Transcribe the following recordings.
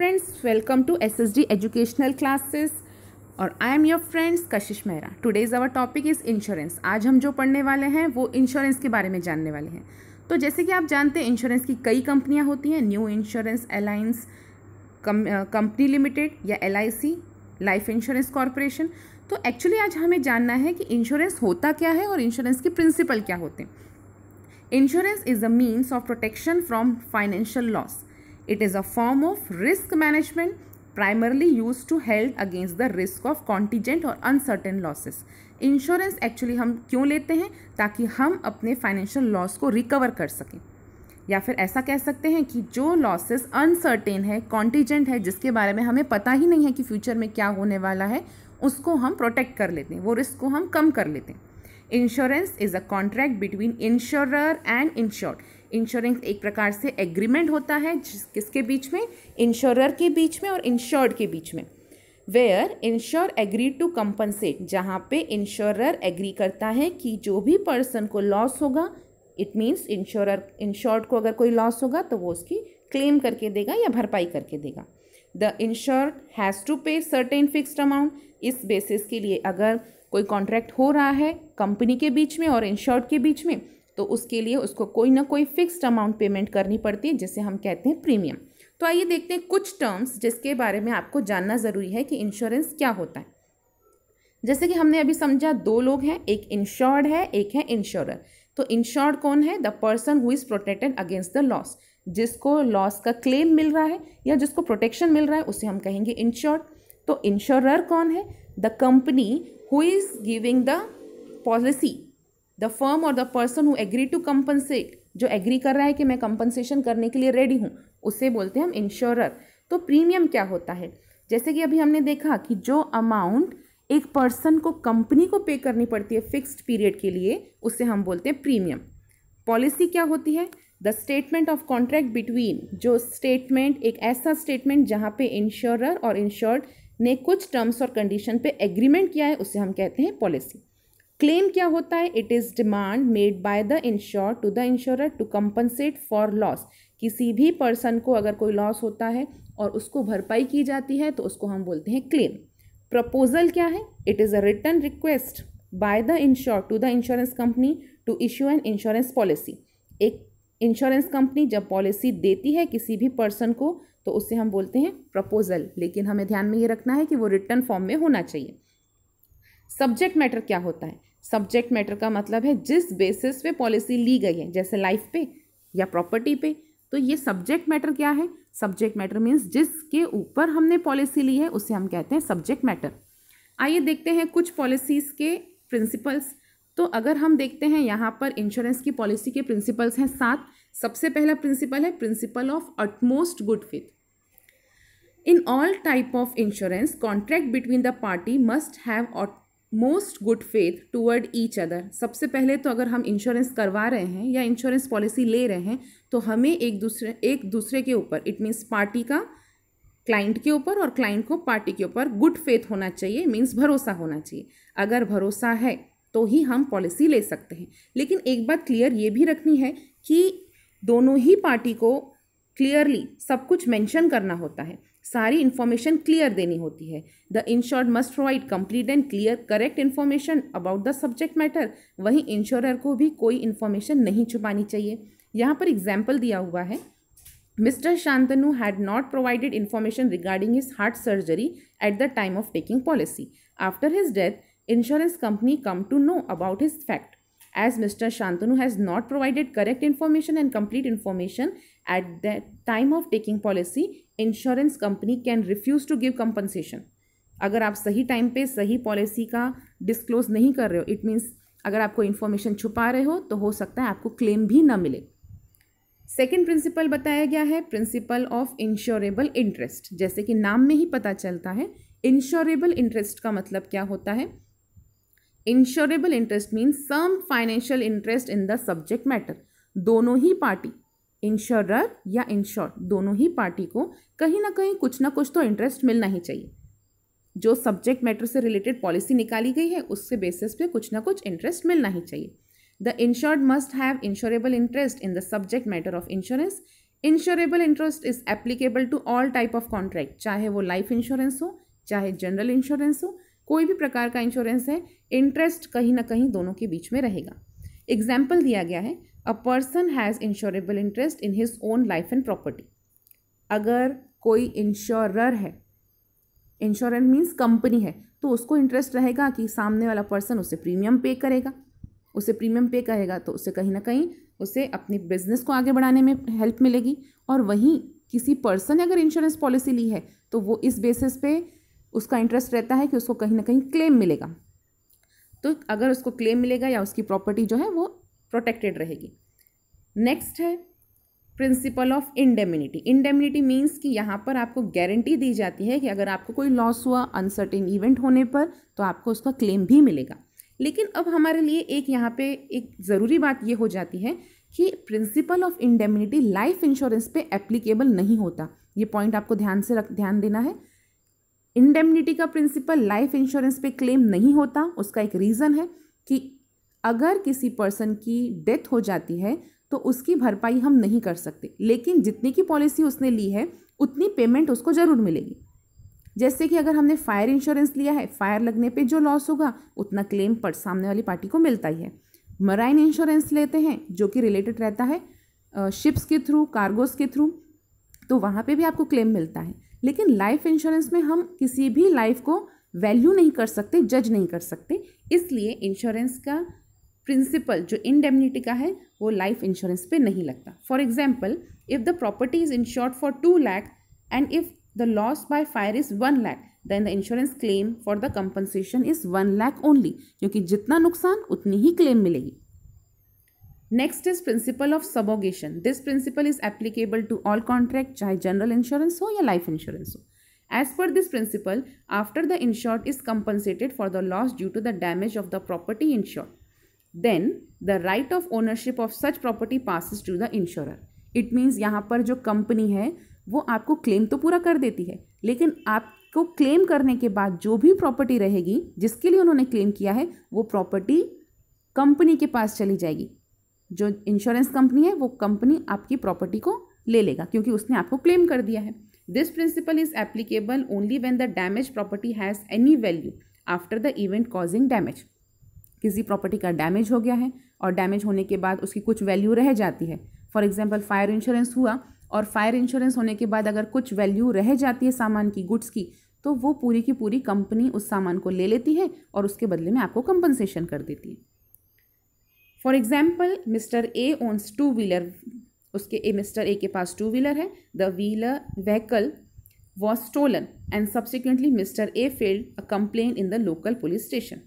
Friends welcome to S S D educational classes और I am your friends Kashish Mehra today's our topic is insurance आज हम जो पढ़ने वाले हैं वो इंश्योरेंस के बारे में जानने वाले हैं तो जैसे कि आप जानते हैं इंश्योरेंस की कई कंपनियां होती हैं new insurance alliance company limited या एल लाइफ इंश्योरेंस कॉरपोरेशन तो एक्चुअली आज हमें जानना है कि इंश्योरेंस होता क्या है और इंश्योरेंस के प्रिंसिपल क्या होते हैं insurance is a means of protection from financial loss It is a form of risk management primarily used to help against the risk of contingent और uncertain losses. इंश्योरेंस एक्चुअली हम क्यों लेते हैं ताकि हम अपने फाइनेंशियल लॉस को recover कर सकें या फिर ऐसा कह सकते हैं कि जो लॉसेस अनसर्टेन है कॉन्टीजेंट है जिसके बारे में हमें पता ही नहीं है कि फ्यूचर में क्या होने वाला है उसको हम प्रोटेक्ट कर लेते हैं वो रिस्क को हम कम कर लेते हैं insurance is a contract between insurer and insured insurance एक प्रकार से एग्रीमेंट होता है जिस किसके बीच में इंश्योरर के बीच में और इंश्योर्ड के बीच में where insure agree to compensate जहाँ पे इंश्योरर एग्री करता है कि जो भी पर्सन को लॉस होगा इट मीन्स इंश्योरर इंश्योर्ड को अगर कोई लॉस होगा तो वो उसकी क्लेम करके देगा या भरपाई करके देगा the insured has to pay certain fixed amount इस बेसिस के लिए अगर कोई कॉन्ट्रैक्ट हो रहा है कंपनी के बीच में और इंश्योर्ड के बीच में तो उसके लिए उसको कोई ना कोई फिक्स्ड अमाउंट पेमेंट करनी पड़ती है जिसे हम कहते हैं प्रीमियम तो आइए देखते हैं कुछ टर्म्स जिसके बारे में आपको जानना ज़रूरी है कि इंश्योरेंस क्या होता है जैसे कि हमने अभी समझा दो लोग हैं एक इंश्योर्ड है एक है इंश्योरर तो इंश्योर्ड कौन है the person who is protected against the loss जिसको लॉस का क्लेम मिल रहा है या जिसको प्रोटेक्शन मिल रहा है उसे हम कहेंगे इंश्योर्ड तो इंश्योरर कौन है the company who is giving the policy the firm और the person who agree to compensate जो एग्री कर रहा है कि मैं कंपनसेशन करने के लिए रेडी हूँ उसे बोलते हैं हम इंश्योरर तो प्रीमियम क्या होता है जैसे कि अभी हमने देखा कि जो अमाउंट एक पर्सन को कंपनी को पे करनी पड़ती है फिक्स्ड पीरियड के लिए उसे हम बोलते हैं प्रीमियम पॉलिसी क्या होती है the statement of contract between जो स्टेटमेंट एक ऐसा स्टेटमेंट जहाँ पे इंश्योरर और इंश्योर्ड ने कुछ टर्म्स और कंडीशन पे एग्रीमेंट किया है उसे हम कहते हैं पॉलिसी क्लेम क्या होता है it is demand made by the insure to the insurer to compensate for loss किसी भी पर्सन को अगर कोई लॉस होता है और उसको भरपाई की जाती है तो उसको हम बोलते हैं क्लेम प्रपोजल क्या है it is a return request by the insure to the insurance company to issue an insurance policy एक इंश्योरेंस कंपनी जब पॉलिसी देती है किसी भी पर्सन को तो उससे हम बोलते हैं प्रपोजल लेकिन हमें ध्यान में ये रखना है कि वो रिटर्न फॉर्म में होना चाहिए सब्जेक्ट मैटर क्या होता है सब्जेक्ट मैटर का मतलब है जिस बेसिस पे पॉलिसी ली गई है जैसे लाइफ पे या प्रॉपर्टी पे तो ये सब्जेक्ट मैटर क्या है सब्जेक्ट मैटर मीन्स जिसके ऊपर हमने पॉलिसी ली है उसे हम कहते हैं सब्जेक्ट मैटर आइए देखते हैं कुछ पॉलिसीज़ के प्रिंसिपल्स तो अगर हम देखते हैं यहाँ पर इंश्योरेंस की पॉलिसी के प्रिंसिपल्स हैं सात सबसे पहला प्रिंसिपल है principle of utmost good faith in all type of insurance contract between the party must have most good faith toward each other सबसे पहले तो अगर हम इंश्योरेंस करवा रहे हैं या इंश्योरेंस पॉलिसी ले रहे हैं तो हमें एक दूसरे एक दूसरे के ऊपर इट मीन्स पार्टी का क्लाइंट के ऊपर और क्लाइंट को पार्टी के ऊपर गुड फेथ होना चाहिए मीन्स भरोसा होना चाहिए अगर भरोसा है तो ही हम पॉलिसी ले सकते हैं लेकिन एक बात क्लियर ये भी रखनी है कि दोनों ही पार्टी को क्लियरली सब कुछ मेंशन करना होता है सारी इन्फॉर्मेशन क्लियर देनी होती है the insured must provide complete and clear correct information about the subject matter वहीं इंश्योरर को भी कोई इन्फॉर्मेशन नहीं छुपानी चाहिए यहाँ पर एग्जाम्पल दिया हुआ है Mr Shantanu had not provided information regarding his heart surgery at the time of taking policy after his death insurance company come to know about his fact as Mr. Shantanu has not provided correct information and complete information at the time of taking policy, insurance company can refuse to give compensation. अगर आप सही time पे सही policy का disclose नहीं कर रहे हो इट मीन्स अगर आपको इन्फॉर्मेशन छुपा रहे हो तो हो सकता है आपको क्लेम भी ना मिले सेकेंड प्रिंसिपल बताया गया है प्रिंसिपल ऑफ इंश्योरेबल इंटरेस्ट जैसे कि नाम में ही पता चलता है इंश्योरेबल इंटरेस्ट का मतलब क्या होता है insurable interest means some financial interest in the subject matter दोनों ही पार्टी इंश्योरर या इंश्योर दोनों ही पार्टी को कहीं ना कहीं कुछ ना कुछ तो इंटरेस्ट मिलना ही चाहिए जो सब्जेक्ट मैटर से रिलेटेड पॉलिसी निकाली गई है उसके बेसिस पे कुछ ना कुछ इंटरेस्ट मिलना ही चाहिए the insured must have insurable interest in the subject matter of insurance insurable interest is applicable to all type of contract चाहे वो लाइफ इंश्योरेंस हो चाहे जनरल इंश्योरेंस हो कोई भी प्रकार का इंश्योरेंस है इंटरेस्ट कहीं ना कहीं दोनों के बीच में रहेगा एग्जाम्पल दिया गया है a person has insurable interest in his own life and property अगर कोई इंश्योरर है इंश्योरेंस मीन्स कंपनी है तो उसको इंटरेस्ट रहेगा कि सामने वाला पर्सन उसे प्रीमियम पे करेगा उसे प्रीमियम पे करेगा तो उसे कहीं ना कहीं उसे अपने बिजनेस को आगे बढ़ाने में हेल्प मिलेगी और वहीं किसी पर्सन ने अगर इंश्योरेंस पॉलिसी ली है तो वो इस बेसिस पे उसका इंटरेस्ट रहता है कि उसको कहीं ना कहीं क्लेम मिलेगा तो अगर उसको क्लेम मिलेगा या उसकी प्रॉपर्टी जो है वो प्रोटेक्टेड रहेगी नेक्स्ट है principle of indemnity indemnity means कि यहाँ पर आपको गारंटी दी जाती है कि अगर आपको कोई लॉस हुआ अनसर्टेन इवेंट होने पर तो आपको उसका क्लेम भी मिलेगा लेकिन अब हमारे लिए एक यहाँ पे एक ज़रूरी बात ये हो जाती है कि principle of indemnity life insurance पे एप्लीकेबल नहीं होता ये पॉइंट आपको ध्यान से रख ध्यान देना है इंडेमनिटी का प्रिंसिपल लाइफ इंश्योरेंस पे क्लेम नहीं होता उसका एक रीज़न है कि अगर किसी पर्सन की डेथ हो जाती है तो उसकी भरपाई हम नहीं कर सकते लेकिन जितनी की पॉलिसी उसने ली है उतनी पेमेंट उसको ज़रूर मिलेगी जैसे कि अगर हमने फायर इंश्योरेंस लिया है फायर लगने पे जो लॉस होगा उतना क्लेम पर सामने वाली पार्टी को मिलता ही है मराइन इंश्योरेंस लेते हैं जो कि रिलेटेड रहता है शिप्स के थ्रू कार्गोस के थ्रू तो वहाँ पे भी आपको क्लेम मिलता है लेकिन लाइफ इंश्योरेंस में हम किसी भी लाइफ को वैल्यू नहीं कर सकते जज नहीं कर सकते इसलिए इंश्योरेंस का प्रिंसिपल जो इंडेमनिटी का है वो लाइफ इंश्योरेंस पे नहीं लगता for example if the property is insured for two lakh and if the loss by fire is one lakh then the insurance claim for the compensation is one lakh only क्योंकि जितना नुकसान उतनी ही क्लेम मिलेगी next is principle of subrogation this principle is applicable to all contract चाहे general insurance हो या life insurance हो as per this principle after the insured is compensated for the loss due to the damage of the property insured then the right of ownership of such property passes to the insure it means यहाँ पर जो company है वो आपको claim तो पूरा कर देती है लेकिन आपको क्लेम करने के बाद जो भी प्रॉपर्टी रहेगी जिसके लिए उन्होंने क्लेम किया है वो प्रॉपर्टी कंपनी के पास चली जाएगी जो इंश्योरेंस कंपनी है वो कंपनी आपकी प्रॉपर्टी को ले लेगा क्योंकि उसने आपको क्लेम कर दिया है this principle is applicable only when the damage property has any value after the event causing damage किसी प्रॉपर्टी का डैमेज हो गया है और डैमेज होने के बाद उसकी कुछ वैल्यू रह जाती है फॉर एग्जाम्पल फायर इंश्योरेंस हुआ और फायर इंश्योरेंस होने के बाद अगर कुछ वैल्यू रह जाती है सामान की गुड्स की तो वो पूरी की पूरी कंपनी उस सामान को ले लेती है और उसके बदले में आपको कंपनसेशन कर देती है for example Mr A owns two wheeler उसके मिस्टर ए के पास टू व्हीलर है the wheeler vehicle was stolen and subsequently Mr A filed a complain in the local police station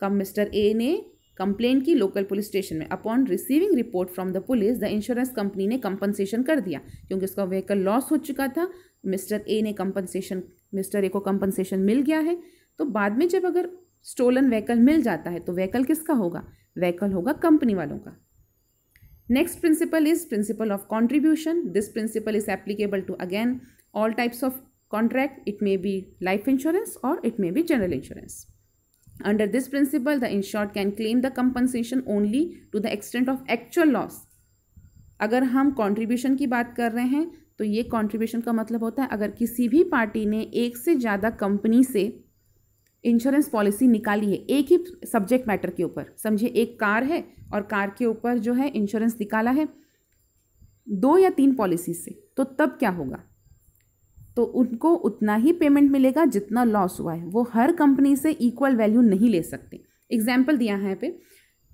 कम मिस्टर ए ने complain की local police station में upon receiving report from the police the insurance company ने compensation कर दिया क्योंकि उसका vehicle loss हो चुका था मिस्टर ए ने कंपनसेशन मिस्टर ए को कंपनसेशन मिल गया है तो बाद में जब अगर स्टोलन व्हीकल मिल जाता है तो व्हीकल किसका होगा व्हीकल होगा कंपनी वालों का next principle is principle of contribution this principle is applicable to again all types of contract it may be life insurance और it may be general insurance under this principle the insured can claim the compensation only to the extent of actual loss अगर हम contribution की बात कर रहे हैं तो ये कॉन्ट्रीब्यूशन का मतलब होता है अगर किसी भी पार्टी ने एक से ज़्यादा कंपनी से इंश्योरेंस पॉलिसी निकाली है एक ही सब्जेक्ट मैटर के ऊपर समझिए एक कार है और कार के ऊपर जो है इंश्योरेंस निकाला है दो या तीन पॉलिसी से तो तब क्या होगा तो उनको उतना ही पेमेंट मिलेगा जितना लॉस हुआ है वो हर कंपनी से इक्वल वैल्यू नहीं ले सकते एग्जाम्पल दिया है यहाँ पे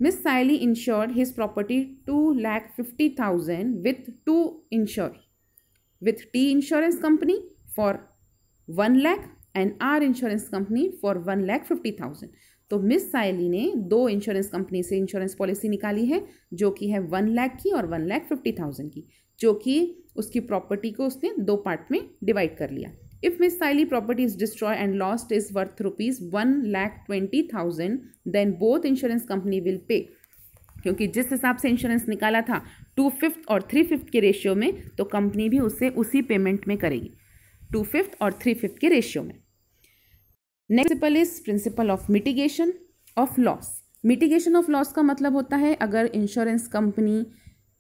Miss Saili insured his property two lakh fifty thousand with two insure with T insurance company for one lakh and R insurance company for one lakh fifty thousand तो मिस सायली ने दो इंश्योरेंस कंपनी से इंश्योरेंस पॉलिसी निकाली है जो कि है वन लैख की और वन लैख फिफ्टी थाउजेंड की जो कि उसकी प्रॉपर्टी को उसने दो पार्ट में डिवाइड कर लिया if Miss Saili property is destroy and lost is worth rupees one lakh twenty thousand then both insurance company will pay क्योंकि जिस हिसाब से इंश्योरेंस निकाला था टू फिफ्थ और थ्री फिफ्थ के रेशियो में तो कंपनी भी उसे उसी पेमेंट में करेगी टू फिफ्थ और थ्री फिफ्थ के रेशियो में next principle is principle of mitigation of loss mitigation of loss का मतलब होता है अगर इंश्योरेंस कंपनी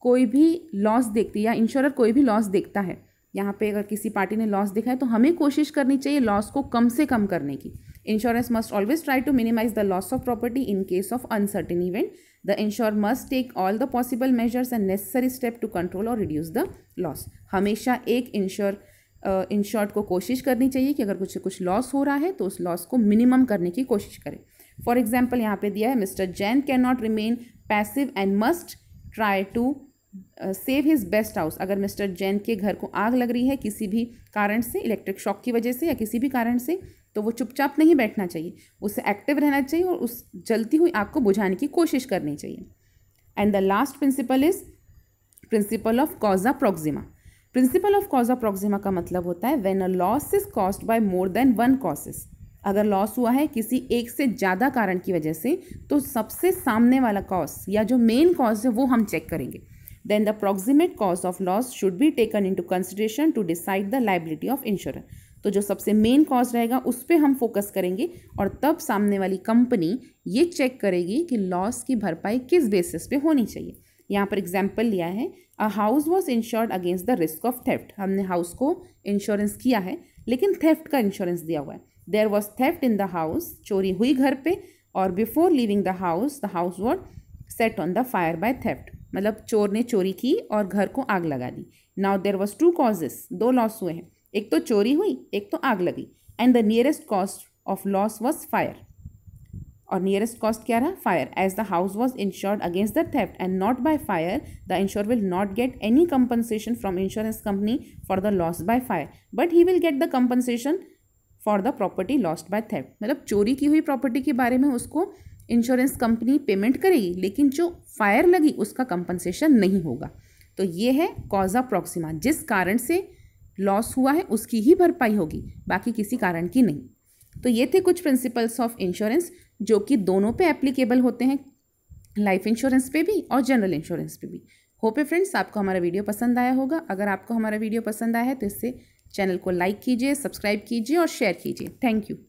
कोई भी लॉस देखती है या इंश्योरर कोई भी लॉस देखता है यहाँ पे अगर किसी पार्टी ने लॉस देखा है तो हमें कोशिश करनी चाहिए लॉस को कम से कम करने की insurance must always try to minimise the loss of property in case of uncertain event the insure must take all the possible measures and necessary step to control और रिड्यूस द लॉस हमेशा एक ensure in short को कोशिश करनी चाहिए कि अगर कुछ कुछ लॉस हो रहा है तो उस लॉस को मिनिमम करने की कोशिश करें फॉर एग्जाम्पल यहाँ पे दिया है Mr Jain can not remain passive and must try to save his best house अगर मिस्टर जैन के घर को आग लग रही है किसी भी कारण से इलेक्ट्रिक शॉक की वजह से या किसी भी कारण से तो वो चुपचाप नहीं बैठना चाहिए उससे एक्टिव रहना चाहिए और उस जलती हुई आग को बुझाने की कोशिश करनी चाहिए and the last principle is principle of causa proxima principle of cause of proxima का मतलब होता है when a loss is caused by more than one causes अगर लॉस हुआ है किसी एक से ज़्यादा कारण की वजह से तो सबसे सामने वाला कॉज या जो मेन कॉज है वो हम चेक करेंगे then the proximate cause of loss should be taken into consideration to decide the liability of insurance तो जो सबसे मेन कॉज रहेगा उस पर हम फोकस करेंगे और तब सामने वाली कंपनी ये चेक करेगी कि लॉस की भरपाई किस बेसिस पे होनी चाहिए यहाँ पर एग्जाम्पल लिया है a house was insured against the risk of theft हमने हाउस को इंश्योरेंस किया है लेकिन थेफ्ट का इंश्योरेंस दिया हुआ है there was theft in the house चोरी हुई घर पे और before leaving the house the house was set on the fire by theft मतलब चोर ने चोरी की और घर को आग लगा दी now there was two causes दो लॉस हुए हैं एक तो चोरी हुई एक तो आग लगी and the nearest cause of loss was fire और नियरेस्ट कॉस्ट क्या रहा fire as the house was insured against the theft and not by fire the insure will not get any compensation from insurance company for the loss by fire but he will get the compensation for the property lost by theft मतलब चोरी की हुई property के बारे में उसको insurance company payment करेगी लेकिन जो फायर लगी उसका कंपनसेशन नहीं होगा तो ये है कॉज ऑफ प्रॉक्सिमा जिस कारण से लॉस हुआ है उसकी ही भरपाई होगी बाकी किसी कारण की नहीं तो ये थे कुछ प्रिंसिपल्स ऑफ इंश्योरेंस जो कि दोनों पे एप्लीकेबल होते हैं लाइफ इंश्योरेंस पे भी और जनरल इंश्योरेंस पे भी होप है फ्रेंड्स आपको हमारा वीडियो पसंद आया होगा अगर आपको हमारा वीडियो पसंद आया है तो इससे चैनल को लाइक कीजिए सब्सक्राइब कीजिए और शेयर कीजिए थैंक यू